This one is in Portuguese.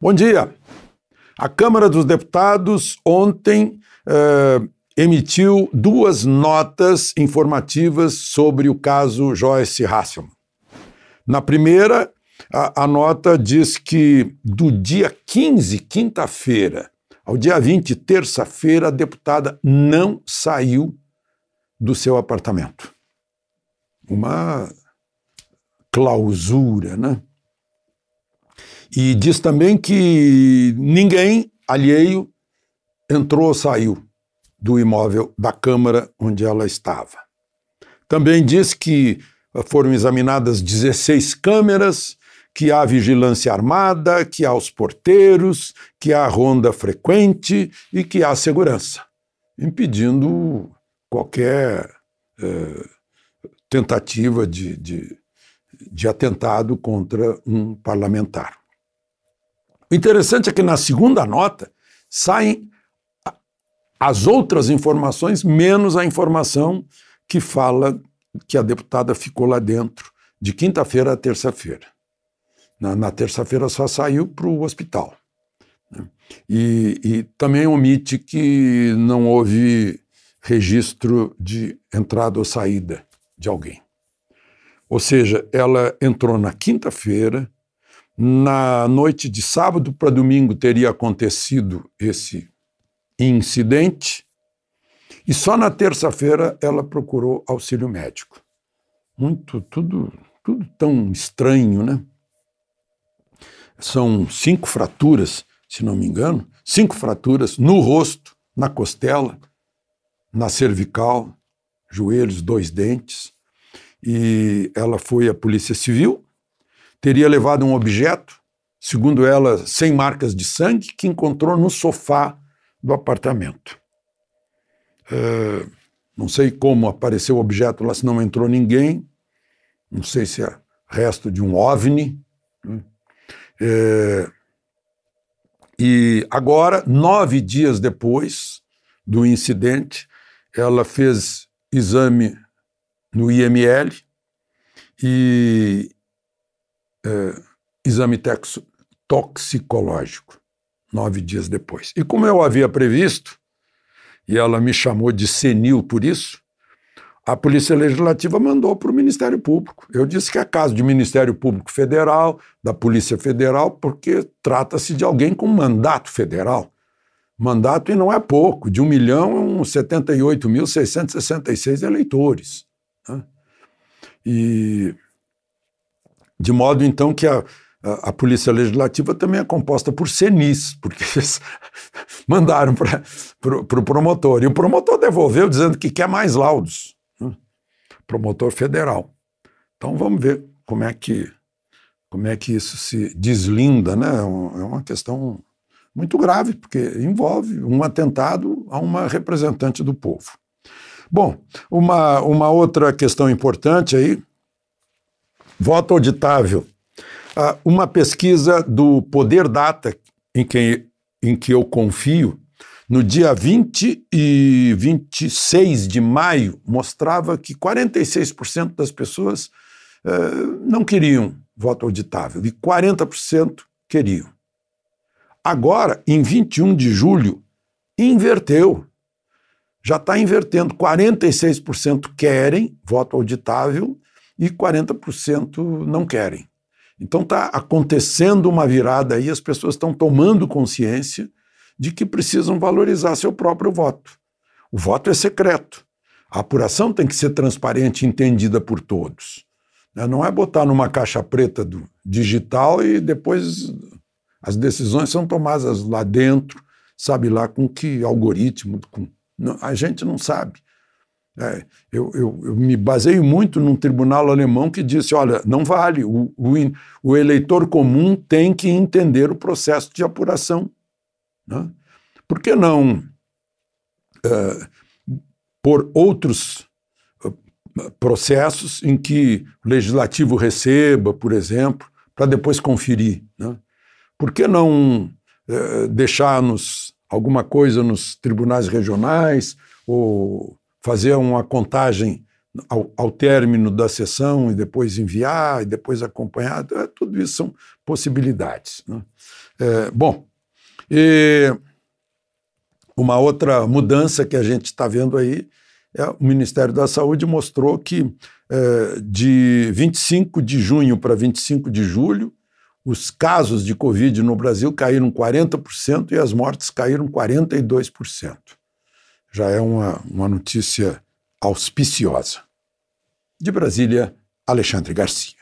Bom dia. A Câmara dos Deputados ontem eh, emitiu duas notas informativas sobre o caso Joyce Hasselman. Na primeira, a, a, nota diz que do dia 15, quinta-feira, ao dia 20, terça-feira, a deputada não saiu do seu apartamento. Uma clausura. Né? E diz também que ninguém alheio entrou ou saiu do imóvel da Câmara onde ela estava. Também diz que foram examinadas 16 câmeras, que há vigilância armada, que há os porteiros, que há ronda frequente e que há segurança, impedindo qualquer é, tentativa de, de, de atentado contra um parlamentar. O interessante é que na segunda nota saem as outras informações, menos a informação que fala que a deputada ficou lá dentro de quinta-feira a terça-feira. Na, na terça-feira só saiu para o hospital. Né? E, e também omite que não houve registro de entrada ou saída de alguém. Ou seja, ela entrou na quinta-feira, na noite de sábado para domingo teria acontecido esse incidente, e só na terça-feira ela procurou auxílio médico. Muito, tudo, tudo tão estranho, né? São cinco fraturas, se não me engano, cinco fraturas no rosto, na costela, na cervical, joelhos, dois dentes e ela foi à Polícia Civil, teria levado um objeto, segundo ela, sem marcas de sangue, que encontrou no sofá do apartamento. É, não sei como apareceu o objeto lá, se não entrou ninguém, não sei se é resto de um OVNI. Né? É, e agora, nove dias depois do incidente, ela fez exame no IML e é, exame texo, toxicológico, nove dias depois. E como eu havia previsto, e ela me chamou de senil por isso, a Polícia Legislativa mandou para o Ministério Público. Eu disse que é caso de Ministério Público Federal, da Polícia Federal, porque trata-se de alguém com mandato federal. Mandato, e não é pouco, de 1 milhão e 78.666 eleitores. E de modo então que a, a, a, Polícia Legislativa também é composta por senis, porque eles mandaram para o pro, pro promotor. E o promotor devolveu dizendo que quer mais laudos. Né? Promotor federal. Então vamos ver como é que, como é que isso se deslinda. Né? É, é uma questão muito grave, porque envolve um atentado a uma representante do povo. Bom, uma, uma outra questão importante aí, voto auditável. Ah, uma pesquisa do Poder Data, em, quem, em que eu confio, no dia 20 e 26 de maio, mostrava que 46% das pessoas eh, não queriam voto auditável e 40% queriam. Agora, em 21 de julho, inverteu já está invertendo. 46% querem voto auditável e 40% não querem. Então está acontecendo uma virada aí, as pessoas estão tomando consciência de que precisam valorizar seu próprio voto. O voto é secreto. A apuração tem que ser transparente e entendida por todos. Né, não é botar numa caixa preta do digital e depois as decisões são tomadas lá dentro, sabe lá com que algoritmo, com a gente não sabe. É, eu, eu, eu, me baseio muito num tribunal alemão que disse: olha, não vale, o, o, o eleitor comum tem que entender o processo de apuração. Né? Por que não uh, por outros é, processos em que o legislativo receba, por exemplo, para depois conferir? Né? Por que não uh, deixar-nos alguma coisa nos tribunais regionais ou fazer uma contagem ao, ao término da sessão e depois enviar e depois acompanhar. É, tudo isso são possibilidades. Né? É, bom, e uma outra mudança que a gente está vendo aí é o Ministério da Saúde mostrou que é, de 25 de junho para 25 de julho os casos de Covid no Brasil caíram 40% e as mortes caíram 42%. Já é uma, uma notícia auspiciosa. De Brasília, Alexandre Garcia.